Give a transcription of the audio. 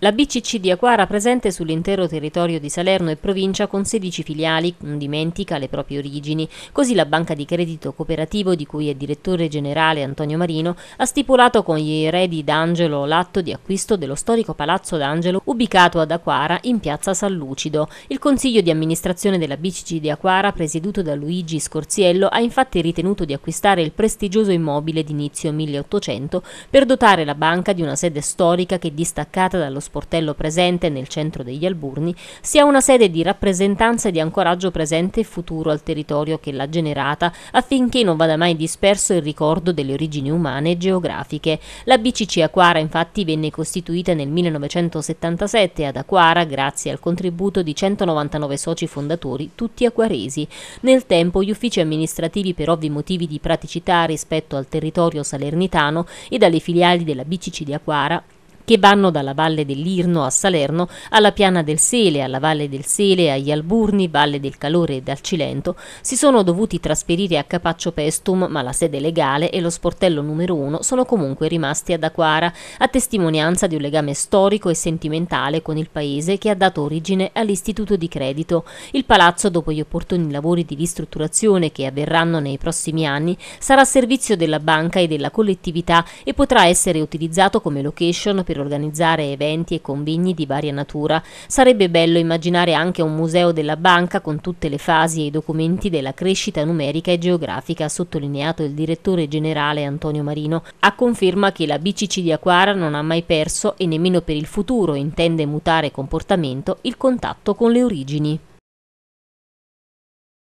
La BCC di Aquara presente sull'intero territorio di Salerno e provincia con 16 filiali non dimentica le proprie origini, così la banca di credito cooperativo di cui è direttore generale Antonio Marino ha stipulato con gli eredi d'Angelo l'atto di acquisto dello storico palazzo d'Angelo ubicato ad Aquara in piazza San Lucido. Il consiglio di amministrazione della BCC di Aquara presieduto da Luigi Scorziello ha infatti ritenuto di acquistare il prestigioso immobile d'inizio 1800 per dotare la banca di una sede storica che distaccata dallo sportello presente nel centro degli Alburni, sia una sede di rappresentanza e di ancoraggio presente e futuro al territorio che l'ha generata, affinché non vada mai disperso il ricordo delle origini umane e geografiche. La BCC Aquara infatti venne costituita nel 1977 ad Aquara grazie al contributo di 199 soci fondatori, tutti acquaresi. Nel tempo gli uffici amministrativi per ovvi motivi di praticità rispetto al territorio salernitano e dalle filiali della BCC di Aquara che vanno dalla Valle dell'Irno a Salerno, alla Piana del Sele, alla Valle del Sele, agli Alburni, Valle del Calore e dal Cilento, si sono dovuti trasferire a Capaccio Pestum, ma la sede legale e lo sportello numero uno sono comunque rimasti ad Aquara, a testimonianza di un legame storico e sentimentale con il paese che ha dato origine all'istituto di credito. Il palazzo, dopo gli opportuni lavori di ristrutturazione che avverranno nei prossimi anni, sarà a servizio della banca e della collettività e potrà essere utilizzato come location per per organizzare eventi e convegni di varia natura. Sarebbe bello immaginare anche un museo della banca con tutte le fasi e i documenti della crescita numerica e geografica, ha sottolineato il direttore generale Antonio Marino, a conferma che la BCC di Aquara non ha mai perso e nemmeno per il futuro intende mutare comportamento il contatto con le origini.